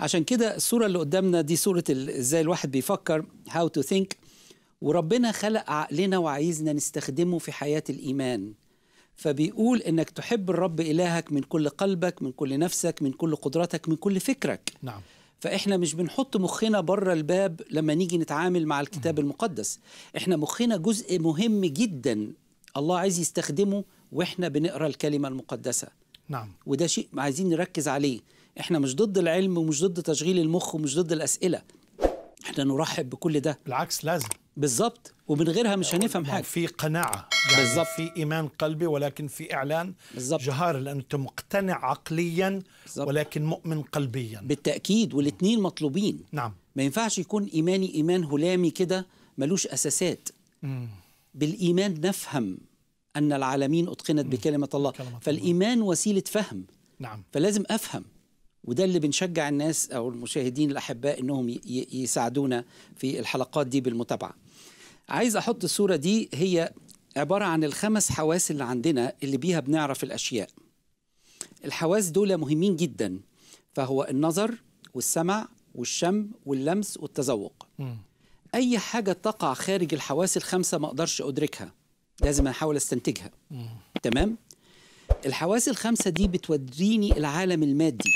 عشان كده الصورة اللي قدامنا دي صورة ازاي الواحد بيفكر هاو تو ثينك وربنا خلق عقلنا وعايزنا نستخدمه في حياة الإيمان فبيقول انك تحب الرب إلهك من كل قلبك من كل نفسك من كل قدرتك من كل فكرك نعم فاحنا مش بنحط مخنا بره الباب لما نيجي نتعامل مع الكتاب المقدس احنا مخنا جزء مهم جدا الله عايز يستخدمه واحنا بنقرا الكلمه المقدسه نعم وده شيء عايزين نركز عليه احنا مش ضد العلم ومش ضد تشغيل المخ ومش ضد الاسئله احنا نرحب بكل ده بالعكس لازم بالظبط ومن غيرها مش يعني هنفهم حاجه في قناعه يعني بالظبط في ايمان قلبي ولكن في اعلان بالزبط. جهار لان انت مقتنع عقليا بالزبط. ولكن مؤمن قلبيا بالتاكيد والاثنين مطلوبين نعم ما ينفعش يكون ايماني ايمان هلامي كده ملوش اساسات مم. بالايمان نفهم ان العالمين اتقنت بكلمه الله فالايمان وسيله فهم نعم فلازم افهم وده اللي بنشجع الناس او المشاهدين الاحباء انهم يساعدونا في الحلقات دي بالمتابعه. عايز احط الصوره دي هي عباره عن الخمس حواس اللي عندنا اللي بيها بنعرف الاشياء. الحواس دول مهمين جدا فهو النظر والسمع والشم واللمس والتذوق. اي حاجه تقع خارج الحواس الخمسه ما اقدرش ادركها. لازم احاول استنتجها. تمام؟ الحواس الخمسه دي بتوديني العالم المادي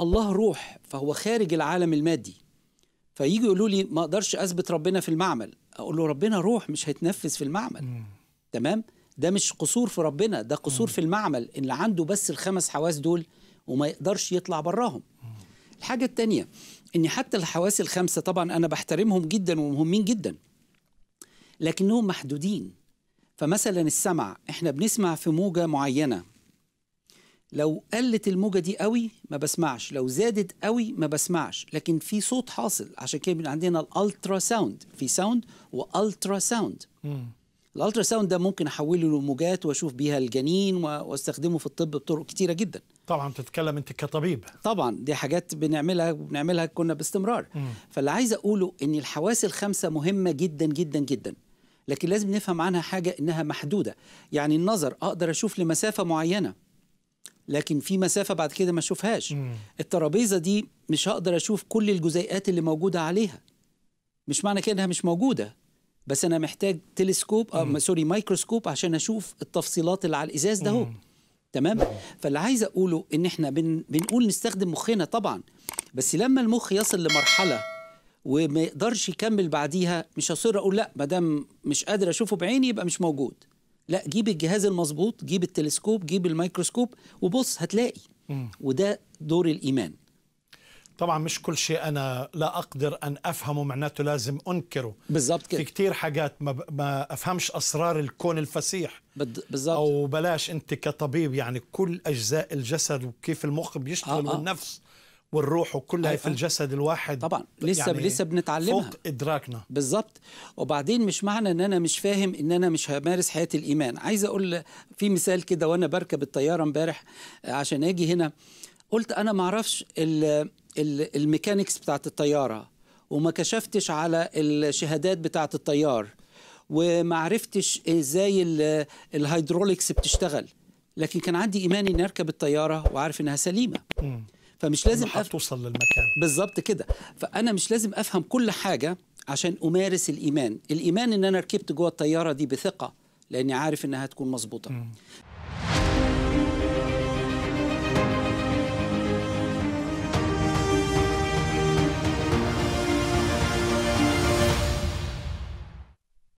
الله روح فهو خارج العالم المادي فيجي يقولوا لي ما اقدرش اثبت ربنا في المعمل اقول له ربنا روح مش هيتنفذ في المعمل مم. تمام ده مش قصور في ربنا ده قصور مم. في المعمل اللي عنده بس الخمس حواس دول وما يقدرش يطلع براهم مم. الحاجه الثانيه ان حتى الحواس الخمسه طبعا انا بحترمهم جدا ومهمين جدا لكنهم محدودين فمثلا السمع احنا بنسمع في موجه معينه لو قلت الموجه دي قوي ما بسمعش لو زادت قوي ما بسمعش لكن في صوت حاصل عشان كده بيبقى عندنا الالترا ساوند في ساوند والترا ساوند الالترا ساوند ده ممكن احوله لموجات واشوف بيها الجنين واستخدمه في الطب بطرق كتيره جدا طبعا بتتكلم انت كطبيب طبعا دي حاجات بنعملها بنعملها كنا باستمرار مم. فاللي عايز اقوله ان الحواس الخمسه مهمه جدا جدا جدا لكن لازم نفهم عنها حاجه انها محدوده يعني النظر اقدر اشوف لمسافه معينه لكن في مسافه بعد كده ما اشوفهاش الترابيزه دي مش هقدر اشوف كل الجزيئات اللي موجوده عليها مش معنى كده انها مش موجوده بس انا محتاج تلسكوب او سوري مايكروسكوب عشان اشوف التفصيلات اللي على الازاز ده اهو تمام فاللي عايز اقوله ان احنا بن بنقول نستخدم مخنا طبعا بس لما المخ يصل لمرحله وما يقدرش يكمل بعديها مش هصير اقول لا ما دام مش قادر اشوفه بعيني يبقى مش موجود لا جيب الجهاز المظبوط جيب التلسكوب جيب الميكروسكوب وبص هتلاقي وده دور الإيمان طبعا مش كل شيء انا لا اقدر ان افهمه معناته لازم انكره بالضبط كده في كثير حاجات ما, ب... ما افهمش اسرار الكون الفسيح بالضبط او بلاش انت كطبيب يعني كل اجزاء الجسد وكيف المخ بيشتغل آه آه. والنفس والروح وكلها أيوة. في آه. الجسد الواحد طبعا لسه يعني لسه بنتعلمها فوق ادراكنا بالظبط وبعدين مش معنى ان انا مش فاهم ان انا مش همارس حياه الايمان عايز اقول في مثال كده وانا بركب الطياره امبارح آه، عشان اجي هنا قلت انا ما اعرفش الميكانكس بتاعت الطياره وما كشفتش على الشهادات بتاعت الطيار وما عرفتش ازاي الهيدروليكس بتشتغل لكن كان عندي ايمان اني اركب الطياره وعارف انها سليمه فمش لازم أف... توصل للمكان بالظبط كده فانا مش لازم افهم كل حاجه عشان امارس الايمان الايمان ان انا ركبت جوه الطياره دي بثقه لاني عارف انها هتكون مظبوطه